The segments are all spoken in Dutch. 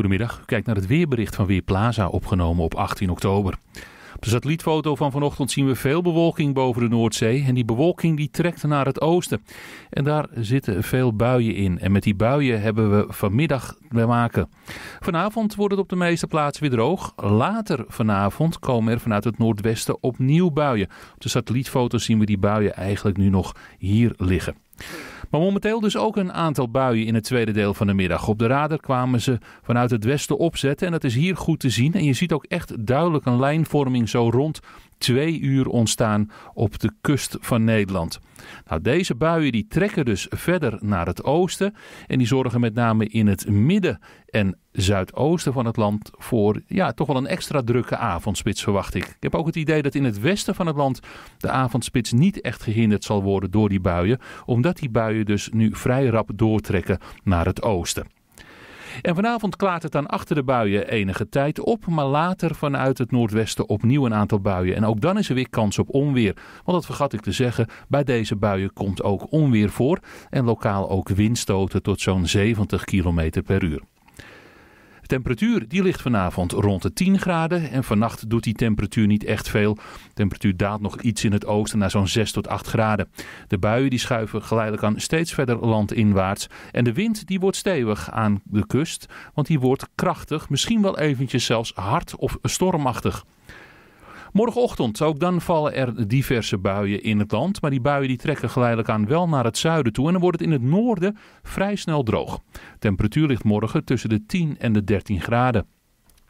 Goedemiddag, u kijkt naar het weerbericht van Weerplaza, opgenomen op 18 oktober. Op de satellietfoto van vanochtend zien we veel bewolking boven de Noordzee en die bewolking die trekt naar het oosten. En daar zitten veel buien in en met die buien hebben we vanmiddag te maken. Vanavond wordt het op de meeste plaatsen weer droog. Later vanavond komen er vanuit het noordwesten opnieuw buien. Op de satellietfoto zien we die buien eigenlijk nu nog hier liggen. Maar momenteel dus ook een aantal buien in het tweede deel van de middag. Op de radar kwamen ze vanuit het westen opzetten en dat is hier goed te zien. En je ziet ook echt duidelijk een lijnvorming zo rond twee uur ontstaan op de kust van Nederland. Nou, deze buien die trekken dus verder naar het oosten en die zorgen met name in het midden en zuidoosten van het land voor ja, toch wel een extra drukke avondspits verwacht ik. Ik heb ook het idee dat in het westen van het land de avondspits niet echt gehinderd zal worden door die buien, omdat die buien dus nu vrij rap doortrekken naar het oosten. En vanavond klaart het dan achter de buien enige tijd op, maar later vanuit het noordwesten opnieuw een aantal buien. En ook dan is er weer kans op onweer. Want dat vergat ik te zeggen, bij deze buien komt ook onweer voor en lokaal ook windstoten tot zo'n 70 km per uur. Temperatuur die ligt vanavond rond de 10 graden en vannacht doet die temperatuur niet echt veel. De temperatuur daalt nog iets in het oosten naar zo'n 6 tot 8 graden. De buien die schuiven geleidelijk aan steeds verder landinwaarts en de wind die wordt stevig aan de kust, want die wordt krachtig, misschien wel eventjes zelfs hard of stormachtig. Morgenochtend, ook dan vallen er diverse buien in het land. Maar die buien die trekken geleidelijk aan wel naar het zuiden toe. En dan wordt het in het noorden vrij snel droog. Temperatuur ligt morgen tussen de 10 en de 13 graden.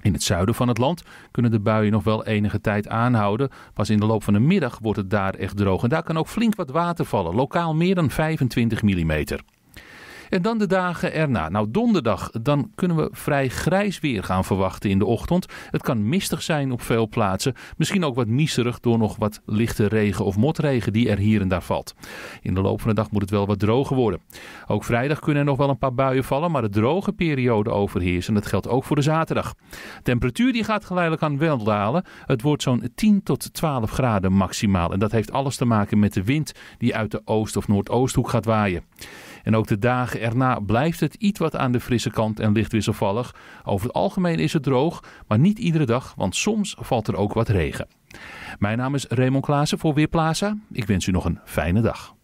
In het zuiden van het land kunnen de buien nog wel enige tijd aanhouden. Pas in de loop van de middag wordt het daar echt droog. En daar kan ook flink wat water vallen, lokaal meer dan 25 millimeter. En dan de dagen erna. Nou, donderdag, dan kunnen we vrij grijs weer gaan verwachten in de ochtend. Het kan mistig zijn op veel plaatsen. Misschien ook wat mieserig door nog wat lichte regen of motregen die er hier en daar valt. In de loop van de dag moet het wel wat droger worden. Ook vrijdag kunnen er nog wel een paar buien vallen, maar de droge periode overheerst. En dat geldt ook voor de zaterdag. De temperatuur die gaat geleidelijk aan wel dalen. Het wordt zo'n 10 tot 12 graden maximaal. En dat heeft alles te maken met de wind die uit de oost- of noordoosthoek gaat waaien. En ook de dagen erna blijft het iets wat aan de frisse kant en licht wisselvallig. Over het algemeen is het droog, maar niet iedere dag, want soms valt er ook wat regen. Mijn naam is Raymond Klaassen voor Weerplaza. Ik wens u nog een fijne dag.